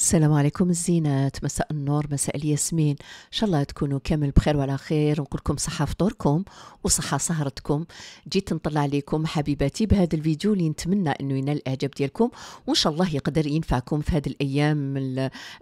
السلام عليكم الزينات مساء النور مساء الياسمين ان شاء الله تكونوا كامل بخير وعلى خير ونقول لكم صحه فطوركم وصحه سهرتكم جيت نطلع عليكم حبيباتي بهذا الفيديو اللي نتمنى انه ينال الاعجاب ديالكم وان شاء الله يقدر ينفعكم في هذه الايام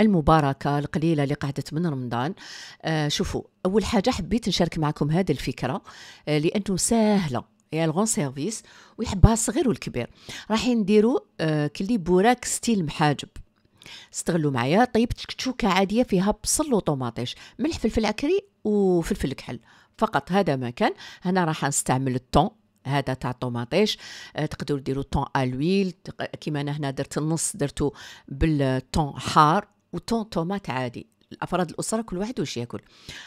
المباركه القليله اللي قعدت من رمضان آه شوفوا اول حاجه حبيت نشارك معكم هذه الفكره آه لانه سهله هي يعني الغون سيرفيس ويحبها الصغير والكبير راح نديرو آه كلي بوراك ستيل محاجب استغلوا معايا طيبت تشكتشوكه عاديه فيها بصل وطوماطيش ملح فلفل عكري وفلفل كحل فقط هذا ما كان هنا راح نستعمل الطون هذا تاع الطوماطيش آه، تقدروا ديروا طون الويل كيما انا هنا درت النص درتو بالطون حار وطون طومات عادي الافراد الاسره كل واحد واش ياكل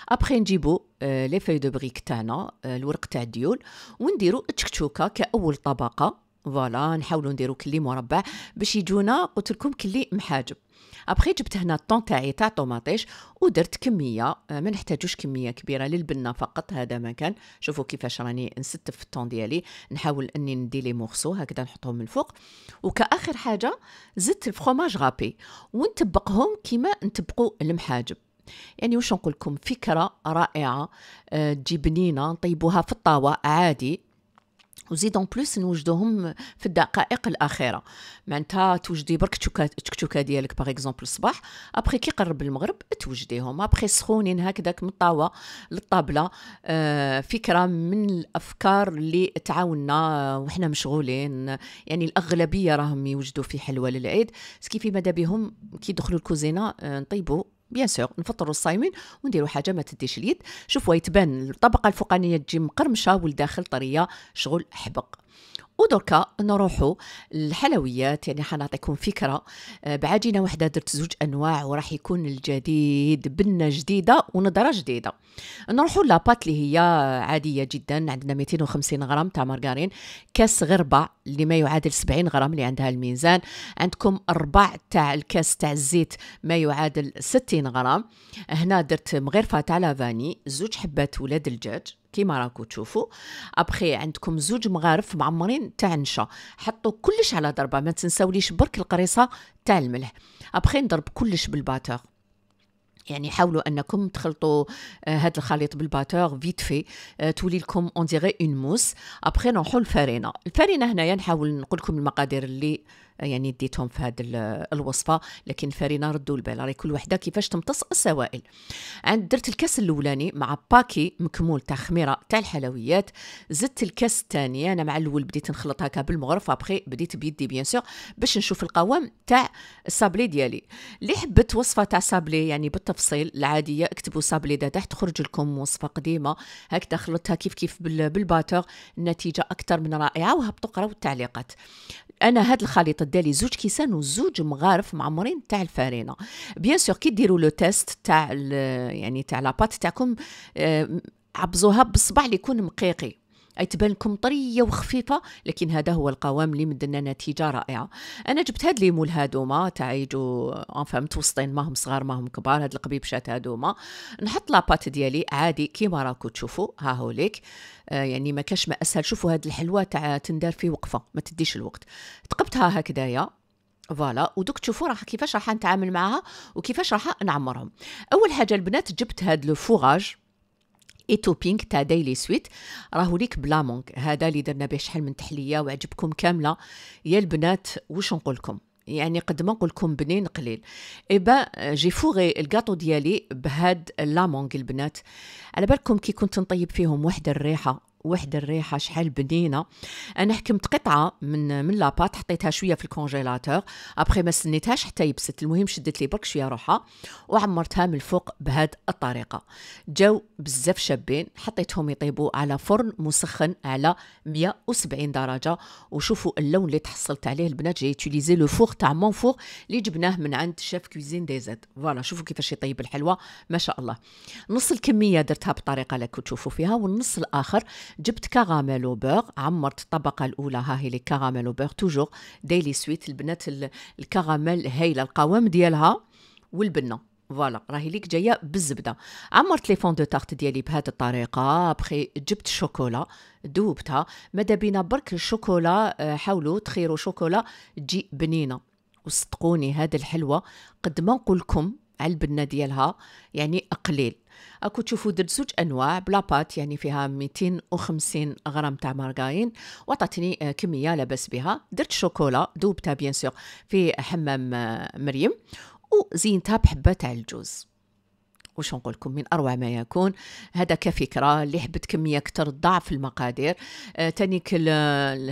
ابخي نجيبو لي فاي دو بريك تاعنا الورق تاع الديول ونديرو التشكتشوكه كاول طبقه فوالا نحاولوا نديروا كلي مربع باش يجونا قلت لكم كلي محاجب ابخي جبت هنا الطون تاعي تاع طوماطيش ودرت كميه آه، ما نحتاجوش كميه كبيره للبنه فقط هذا ما كان شوفوا كيفاش راني نستف الطون ديالي نحاول اني ندي لي مورسو هكذا نحطهم من الفوق وكاخر حاجه زدت الفرماج غابي ونطبقهم كيما نطبقوا المحاجب يعني واش نقول لكم فكره رائعه آه، تجي بنينه نطيبوها في الطاوه عادي وزيد اون بلوس نوجدوهم في الدقائق الاخيره معناتها توجدي برك تكتوكه ديالك باغ اكزومبل الصباح ابخي كي قرب المغرب توجديهم ابخي سخونين هكذاك من الطاوه للطابله آه، فكره من الافكار اللي تعاوننا وحنا مشغولين يعني الاغلبيه راهم يوجدوا في حلوى للعيد سكي في مدى بهم كيدخلوا الكوزينه آه، نطيبوا بيان سور نفطروا الصايمين ونديروا حاجه ما تديش اليد شوفوا يتبان الطبقه الفوقانيه تجي مقرمشه والداخل طريه شغل حبق ودركا نروحوا الحلويات يعني حنعطيكم فكره آه، بعجينه واحده درت زوج انواع وراح يكون الجديد بنه جديده ونضره جديده نروحوا لاباط اللي هي عاديه جدا عندنا 250 غرام تاع مارغرين كاس غربه اللي ما يعادل 70 غرام اللي عندها الميزان عندكم ربع تاع الكاس تاع الزيت ما يعادل 60 غرام هنا درت مغرفه تاع لافاني زوج حبات ولاد الدجاج كيما راكو تشوفوا ابخي عندكم زوج مغارف معمرين تاع النشا حطوا كلش على ضربه ما تنساوليش برك القريصه تاع الملح ابخي نضرب كلش بالباتور يعني حاولوا انكم تخلطوا هذا آه، الخليط بالباتور فيت في آه، تولي لكم اون ديغي اون موس ابخي نروحوا للفرينه الفرينه هنايا نحاول نقول لكم المقادير اللي يعني ديتهم في هذه الوصفه لكن فارينا ردوا البال راهي كل وحده كيفاش تمتص السوائل عند درت الكاس الاولاني مع باكي مكمول تاع خميره تاع الحلويات زدت الكاس الثاني انا مع الاول بديت نخلط هكا بالمغرف ابخي بديت بيدي بيان سور باش نشوف القوام تاع السابلي ديالي اللي حبت وصفه تاع سابلي يعني بالتفصيل العاديه اكتبوا سابلي دا تحت خرج لكم وصفه قديمه هكذا خلطتها كيف كيف بالباتور النتيجه اكثر من رائعه وهبطوا قراو التعليقات انا هاد الخليط دالي زوج كيسان وزوج مغارف معمرين تاع الفارينه بيان سور كي ديروا لو تيست تاع يعني تاع لاباط تاعكم آه، عبزوها بالصباع اللي يكون مقيقي اي تبان لكم طريه وخفيفه لكن هذا هو القوام اللي مدنا نتيجه رائعه انا جبت هاد ليمول هادوما تاع يجو انفا متوسطين ماهم صغار ماهم كبار هاد القبيبشات هادوما نحط لاباط ديالي عادي كيما راكو تشوفوا ها هو ليك آه يعني ما كاش ما اسهل شوفوا هاد الحلوه تاع تندار في وقفه ما تديش الوقت تقبتها هكذايا فوالا ودوك تشوفوا راح كيفاش راح نتعامل معاها وكيفاش راح نعمرهم اول حاجه البنات جبت هاد لو فوراج اي توبينغ تاع دايلي سويت راهو ليك بلا مونك هذا اللي درنا به شحال من تحليه وعجبكم كامله يا البنات واش نقول لكم يعني قد ما نقول لكم بنين قليل اي با جي فوغي الكاطو ديالي بهاد لامونغ البنات على بالكم كي كنت نطيب فيهم وحده الريحه واحد الريحه شحال بنينه انا حكمت قطعه من من لاباط حطيتها شويه في الكونجيلاتور ابخي ما سنيتهاش حتى يبست المهم شدت لي برك شويه روحها وعمرتها من الفوق بهاد الطريقه جاو بزاف شابين حطيتهم يطيبوا على فرن مسخن على 170 درجه وشوفوا اللون اللي تحصلت عليه البنات جاي تيليزي لو فوغ تاع مون فوغ اللي جبناه من عند شاف كوزين دي زاد فوالا شوفوا كيفاش يطيب الحلوى ما شاء الله نص الكميه درتها بطريقه لك تشوفوا فيها والنص الاخر جبت كراميل وبير عمرت الطبقه الاولى ها هي لي كراميل وبير توجور ديلي سويت البنات الكراميل هايله القوام ديالها والبنه فوالا راهي ليك جايه بالزبده عمرت لي فون دو تارت ديالي بهذه الطريقه بخي جبت الشوكولا ذوبتها ماذا بينا برك الشوكولا آه، حاولوا تخيروا شوكولا تجي بنينه وصدقوني هذه الحلوه قد ما نقول لكم على البنه ديالها يعني قليل اكو تشوفوا درت زوج انواع بلاباط يعني فيها 250 غرام تاع مارغرين وعطاتني آه، كميه لاباس بها درت شوكولا دوبتها بيان سور في حمام آه، مريم وزينتها بحبه تاع الجوز واش نقول لكم من اروع ما يكون هذا كفكره اللي حبت كميه اكثر ضعف المقادير آه, آه،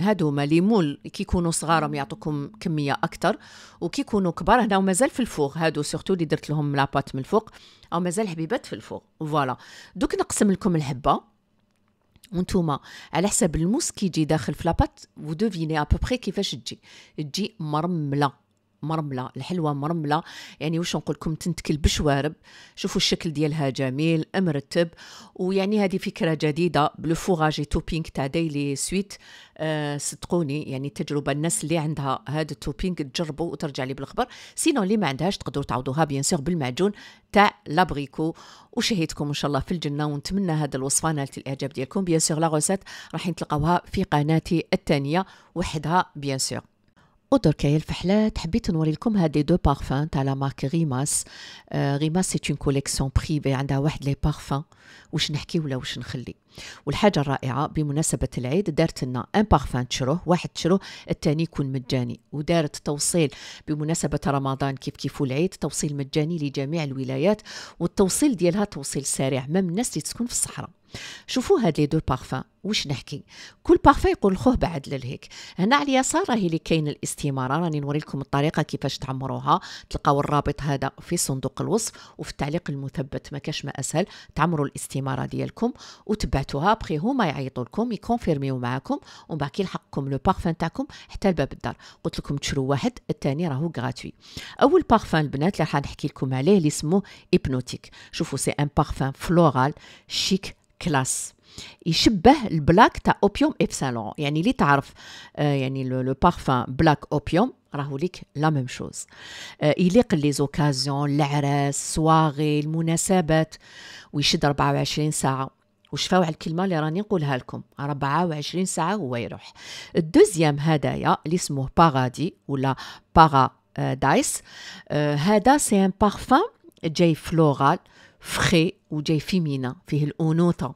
هادو هذوما لي كي يكونوا صغار يعطوكم كميه اكثر وكي يكونوا كبار هنا ومازال في الفوق هادو سورتو اللي درت لهم لاباط من الفوق او مازال حبيبات في الفوق فوالا دوك نقسم لكم الحبه وانتوما على حسب الموس كي يجي داخل في لاباط ودوفيني ابوبخي كيفاش تجي تجي مرمله مرمله الحلوه مرمله يعني واش نقول لكم تنتكل بشوارب شوفوا الشكل ديالها جميل مرتب ويعني هذه فكره جديده بلو فوراجي توبينغ تاع ديلي سويت أه صدقوني يعني التجربه الناس اللي عندها هذا التوبينغ تجربوا وترجع لي بالخبر سينو اللي ما عندهاش تقدروا تعوضوها بيان سور بالمعجون تاع لابريكو وشهيتكم ان شاء الله في الجنه ونتمنى هذا الوصفه نالت الاعجاب ديالكم بيان سور لا غوسيت راح تلقاوها في قناتي الثانيه وحدها بيان سور وتركي الفحلات حبيت نوري لكم هذه دو بارفان تاع لا مارك غيماس ريماس غيماس سي اون كوليكسيون بريفي عندها واحد لي بارفان واش نحكي ولا واش نخلي والحاجه الرائعه بمناسبه العيد دارت لنا ان بارفان تشروه واحد تشروه الثاني يكون مجاني ودارت توصيل بمناسبه رمضان كيف كيف العيد توصيل مجاني لجميع الولايات والتوصيل ديالها توصيل سريع مام الناس اللي تسكن في الصحراء شوفوا هاد لي دو بارفان واش نحكي كل بارفان يقول خوه بعد للهيك هنا على اليسار راهي اللي كاين الاستماره راني نوري لكم الطريقه كيفاش تعمروها تلقاو الرابط هذا في صندوق الوصف وفي التعليق المثبت ما كاش ما اسهل تعمروا الاستماره ديالكم وتبعتوها بخي هما يعيطوا لكم يكونفيرميو معاكم ومن بعد كيلحقكم لو بارفان تاعكم حتى لباب الدار قلت لكم تشرو واحد الثاني راهو غراتوي اول بارفان البنات اللي راح نحكي لكم عليه اللي سموه ايبنوتيك شوفوا سي ان بارفان فلورال شيك كلاس يشبه البلاك تاع اوبيوم اف يعني اللي تعرف يعني لو بارفان بلاك اوبيوم راهو ليك لا ميم شوز يليق لي زوكازيون العراس سواغي المناسبات ويشد 24 ساعه وشفاو على الكلمه اللي راني نقولها لكم 24 ساعه هو يروح الدوزيام هدايا اللي اسمه باغادي ولا باغا دايس هذا سي ان بارفان جاي فلورال فخي وجاي فيمينا فيه الأنوثة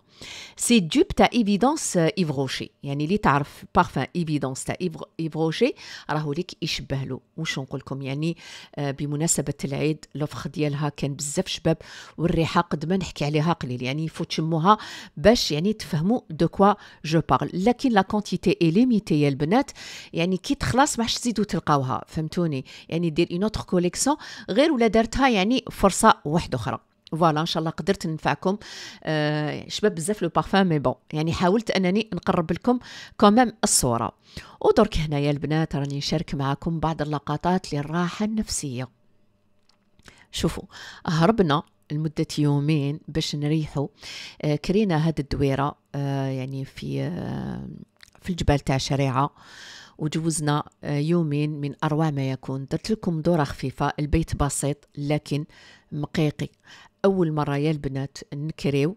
سي دوب تاع ايفيدونس ايف روشي يعني اللي تعرف بارفان ايفيدونس تاع ايف روشي راهو ليك يشبه له واش نقول لكم يعني بمناسبه العيد لوفخ ديالها كان بزاف شباب والريحه قد ما نحكي عليها قليل يعني يفوت تشموها باش يعني تفهموا دو كوا جو بارل لكن لا كونتيتي اي ليميتي يا البنات يعني كي تخلص ما تزيدوا تلقاوها فهمتوني يعني دير اون اوتر كوليكسيون غير ولا دارتها يعني فرصه واحده اخرى فوالا ان شاء الله قدرت ننفعكم آه شباب بزاف لو بارفان مي بون يعني حاولت انني نقرب لكم كومام الصوره ودرك هنايا البنات راني نشارك معكم بعض اللقطات للراحه النفسيه شوفوا هربنا لمدة يومين باش نريحوا آه كرينا هاد الدويرة آه يعني في آه في الجبال تاع شريعة وجوزنا آه، يومين من أروع ما يكون درت لكم دورة خفيفة البيت بسيط لكن مقيقي أول مرة يا البنات نكريو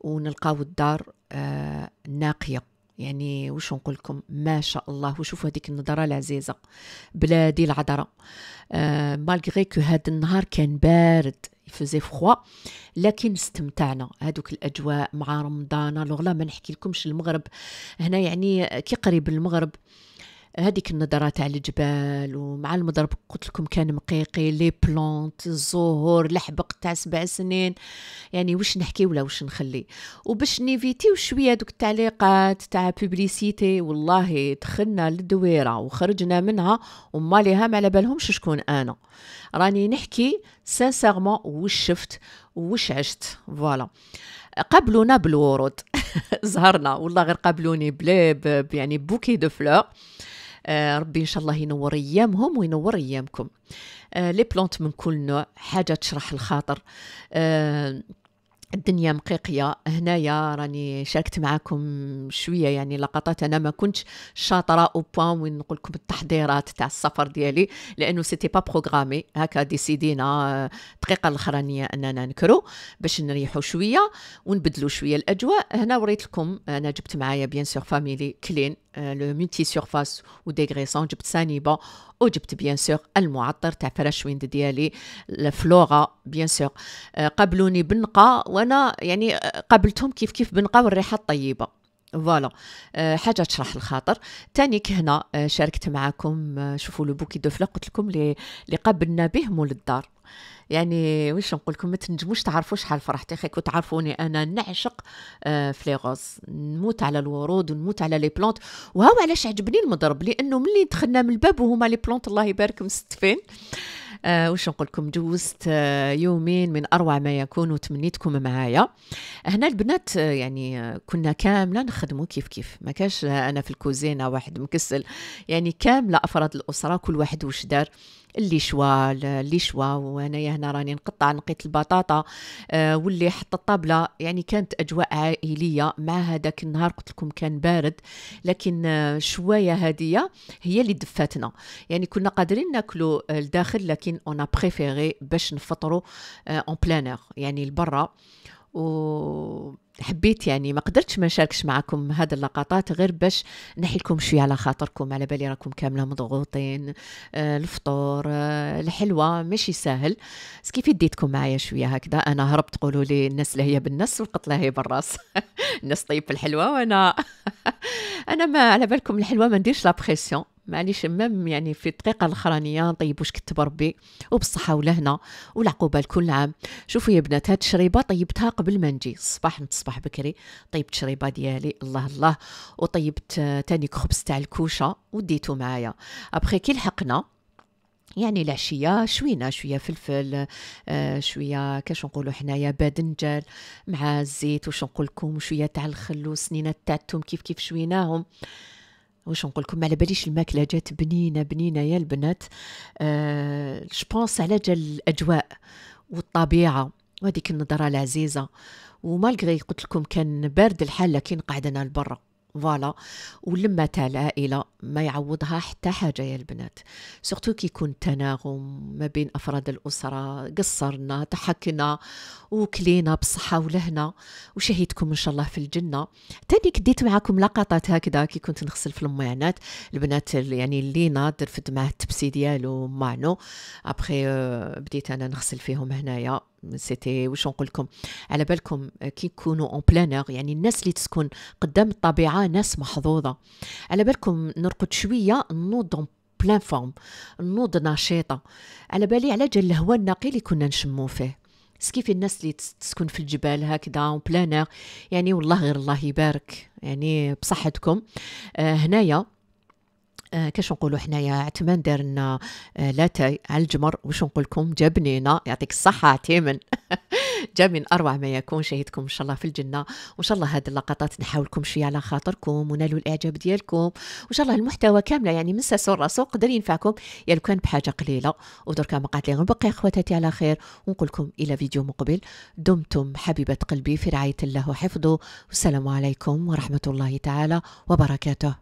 ونلقاو الدار آه، ناقية يعني وش نقول لكم ما شاء الله وشوفوا هذيك النظره العزيزه بلادي العذراء آه مالغري كو هذا النهار كان بارد يفوزي فخوا لكن استمتعنا هذوك الاجواء مع رمضان لوغ ما نحكي لكمش المغرب هنا يعني كي قريب المغرب آه هذيك النظرة تاع الجبال ومع المضرب قلت لكم كان مقيقي لي بلونت الزهور لحبق تاع سبع سنين يعني واش نحكي ولا واش نخلي وباش نيفيتيو شويه دوك التعليقات تاع بوبليسيتي والله دخلنا للدويره وخرجنا منها ليها ما على بالهمش شكون انا راني نحكي سانسيرمون واش شفت واش عشت فوالا قابلونا بالورود زهرنا والله غير قابلوني بلا يعني بوكي دو فلور آه، ربي ان شاء الله ينور ايامهم وينور ايامكم آه، لي بلونت من كل نوع حاجه تشرح الخاطر آه، الدنيا مقيقيه هنايا راني شاركت معاكم شويه يعني لقطات انا ما كنتش شاطره او بوان وين نقول لكم التحضيرات تاع السفر ديالي لانه سيتي با بروغرامي هكا ديسيدينا الدقيقه الاخرانيه اننا نكرو باش نريحوا شويه ونبدلوا شويه الاجواء هنا وريت لكم انا جبت معايا بيان سور فاميلي كلين لو ميتي سيرفاس وديغريسون جبت سانيبا وجبت بيان سور المعطر تاع ويند ديالي الفلوغا بيان سور قبلوني بنقا وانا يعني قابلتهم كيف كيف بنقا والريحه الطيبه فوالا حاجه تشرح الخاطر تانيك هنا شاركت معاكم شوفوا لو بوكي دو فلا قلت لكم اللي قابلنا به مول الدار يعني واش نقول لكم ما تنجموش تعرفوا شحال فرحت خيك اخي كنت تعرفوني انا نعشق آه، فليغوز نموت على الورود ونموت على لي بلونت وهاو علاش عجبني المضرب لانه ملي دخلنا من الباب وهما لي بلونت الله يبارك مستفين آه وش نقول لكم جوزت آه يومين من اروع ما يكون وتمنيتكم معايا هنا البنات آه يعني آه، كنا كامله نخدموا كيف كيف ما كاش انا في الكوزينه واحد مكسل يعني كامله افراد الاسره كل واحد وش دار اللي شوا اللي شوا وانايا هنا راني نقطع نقيت البطاطا آه، واللي حط الطابله يعني كانت اجواء عائليه مع هذاك النهار قلت لكم كان بارد لكن آه، شويه هاديه هي اللي دفاتنا يعني كنا قادرين ناكلو الداخل لكن اون بريفيري باش نفطروا اون آه، بلانير يعني لبرا و حبيت يعني ما قدرتش ما نشاركش معكم هذه اللقطات غير باش نحي لكم شويه على خاطركم على بالي راكم كامله مضغوطين آه، الفطور آه، الحلوه ماشي ساهل كيف ديتكم معايا شويه هكذا انا هربت قولوا لي الناس اللي هي بالنص والقتله هي بالراس الناس طيب في الحلوه وانا انا ما على بالكم الحلوه ما نديرش لا معليش مام يعني في الدقيقه الاخرانيه نطيب واش كتب ربي وبالصحه ولهنا والعقوبه لكل عام شوفوا يا بنات هاد الشريبه طيبتها قبل ما نجي الصباح الصباح بكري طيبت الشريبه ديالي الله الله وطيبت تاني خبز تاع الكوشه وديته معايا ابخي كي لحقنا يعني العشيه شوينا شويه فلفل آه شويه كاش نقولوا حنايا بادنجال مع الزيت وش نقول لكم شويه تاع الخل وسنينه تاع التوم كيف كيف شويناهم واش نقول لكم على باليش الماكله جات بنينه بنينه يا البنات أه جبونس على جال الاجواء والطبيعه وهذيك النظره العزيزه ومالغري قلت لكم كان بارد الحال لكن قعدنا لبرا فوالا ولما تاع العائله ما يعوضها حتى حاجه يا البنات سورتو كي يكون تناغم ما بين افراد الاسره قصرنا ضحكنا وكلينا بالصحه ولهنا وشهيتكم ان شاء الله في الجنه تاني كديت معاكم لقطات هكذا كي كنت نغسل في الميعنات البنات يعني اللي نادر في معاه التبسي ديالو مانو ابخي بديت انا نغسل فيهم هنايا سيتي واش نقول لكم على بالكم آه، كي نكونوا اون بلانر يعني الناس اللي تسكن قدام الطبيعه ناس محظوظه على بالكم نرقد شويه نوض اون بلان فورم نوض نشيطه على بالي على جال الهواء النقي اللي كنا نشمو فيه سكيف الناس اللي تسكن في الجبال هكذا اون بلانر يعني والله غير الله يبارك يعني بصحتكم آه هنايا آه، كاش نقولوا حنايا عثمان دار لنا آه، لاتاي على الجمر واش نقول لكم جا بنينه يعطيك الصحه عثيمن جا من اروع ما يكون شهيدكم ان شاء الله في الجنه وان شاء الله هذه اللقطات نحاولكم شويه على خاطركم ونالوا الاعجاب ديالكم وان شاء الله المحتوى كامله يعني من ساسور راسو قدر ينفعكم يا لو كان بحاجه قليله ودركا ما قالت لي غنبقي اخواتاتي على خير ونقول لكم الى فيديو مقبل دمتم حبيبه قلبي في رعايه الله وحفظه والسلام عليكم ورحمه الله تعالى وبركاته